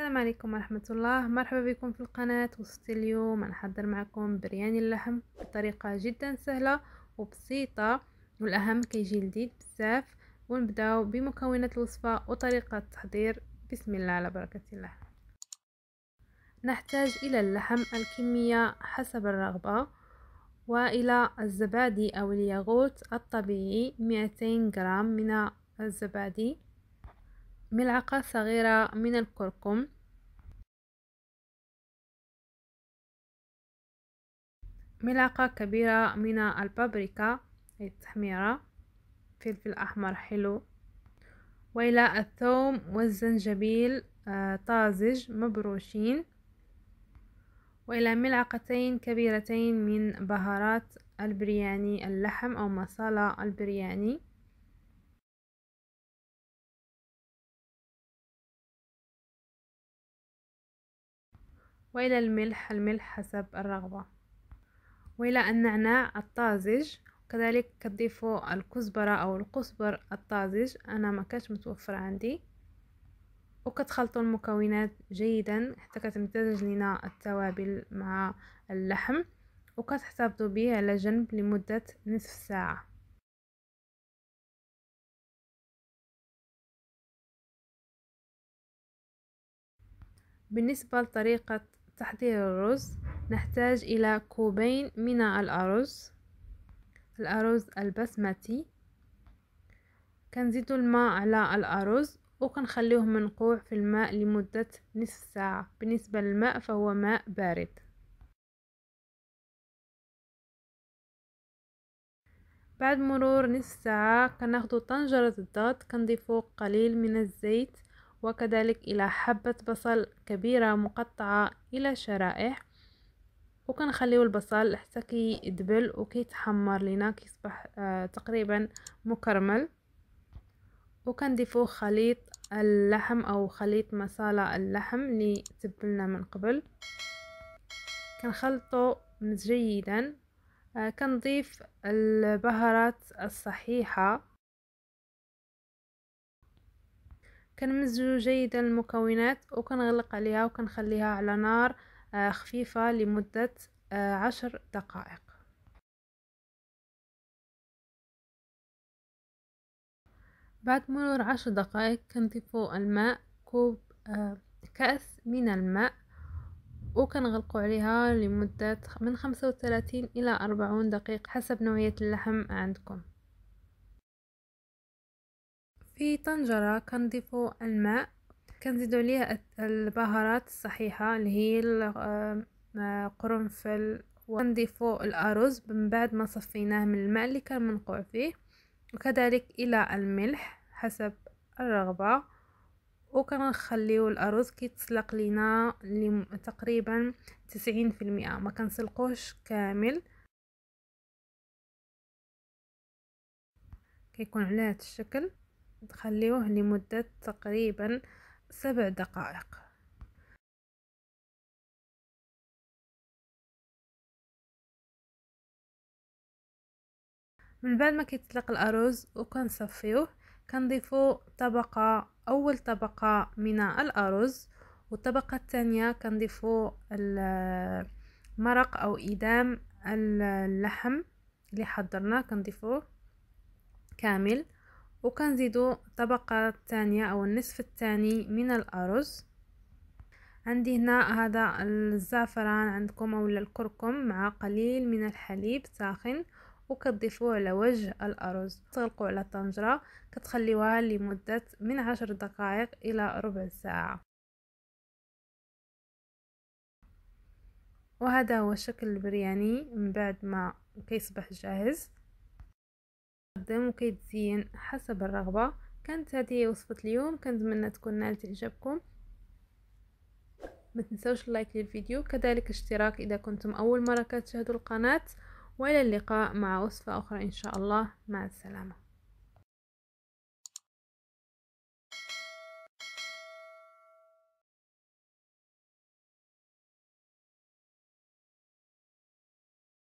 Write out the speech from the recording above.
السلام عليكم ورحمة الله مرحبا بكم في القناة وصفة اليوم نحضر معكم برياني اللحم بطريقة جدا سهلة وبسيطة والأهم كيجي لذيذ بزاف ونبداو بمكونات الوصفة وطريقة التحضير بسم الله على بركة الله نحتاج إلى اللحم الكمية حسب الرغبة وإلى الزبادي أو الياغوت الطبيعي 200 غرام من الزبادي ملعقة صغيرة من الكركم ملعقة كبيرة من البابريكا أي التحميرة فلفل أحمر حلو وإلى الثوم والزنجبيل آه، طازج مبروشين وإلى ملعقتين كبيرتين من بهارات البرياني اللحم أو مصالة البرياني وإلى الملح الملح حسب الرغبة وإلى النعناع الطازج كذلك كتضيفوا الكزبرة أو القزبر الطازج أنا ما كانش متوفر عندي وكتخلطوا المكونات جيدا حتى كتمتزج لنا التوابل مع اللحم وكتحتفظوا به على جنب لمدة نصف ساعة بالنسبة لطريقة تحضير الرز نحتاج إلى كوبين من الأرز الأرز البسمتي كنزيدو الماء على الأرز وكنخليوه منقوع في الماء لمدة نصف ساعة بالنسبة للماء فهو ماء بارد بعد مرور نصف ساعة كناخدو طنجرة الضغط كنضيفو قليل من الزيت وكذلك إلى حبة بصل كبيرة مقطعة إلى شرائح وكنخليو البصل حتى كيدبل وكيتحمر لينا كيصبح آه تقريبا مكرمل وكنضيفو خليط اللحم او خليط مصالة اللحم اللي تبلنا من قبل كنخلطو جيدا آه، كنضيف البهارات الصحيحة كنمزجو جيدا المكونات وكنغلق عليها وكنخليها على نار آه، خفيفة لمدة آه، عشر دقائق بعد مرور عشر دقائق كنضيفو الماء كوب آه، كأس من الماء وكنغلقو عليها لمدة من خمسة وثلاثين إلى أربعون دقيقة حسب نوعية اللحم عندكم في طنجرة كنضيفو الماء كنزيدو عليه البهارات الصحيحة اللي هي القرنفل آه، آه، ونضيفو الارز من بعد ما صفيناه من الماء اللي كان منقوع فيه وكذلك الى الملح حسب الرغبة وكنخليو الارز كيتسلق لينا تقريبا تسعين في المئة ما كنسلقوش كامل كيكون على هذا الشكل تخليوه لمدة تقريبا سبع دقائق من بعد ما كيتطلق الأرز وكنصفيوه كنضيفو طبقة أول طبقة من الأرز والطبقة الثانية كنضيفو المرق أو إدام اللحم اللي حضرناه كنضيفوه كامل وكنزيدو طبقة تانية أو النصف التاني من الأرز عندي هنا هذا الزعفران عندكم أو الكركم مع قليل من الحليب ساخن وكتضيفوه على وجه الأرز تغلقوا على الطنجرة كتخليوها لمدة من عشر دقائق إلى ربع ساعة وهذا هو الشكل البرياني من بعد ما كيصبح جاهز كيخدم وكيتزين حسب الرغبة كانت هذه هي وصفة اليوم كنتمنى تكون نالت إعجابكم ما تنسوش اللايك للفيديو كذلك اشتراك إذا كنتم أول مرة كتشاهدوا القناة وإلى اللقاء مع وصفة أخرى إن شاء الله مع السلامة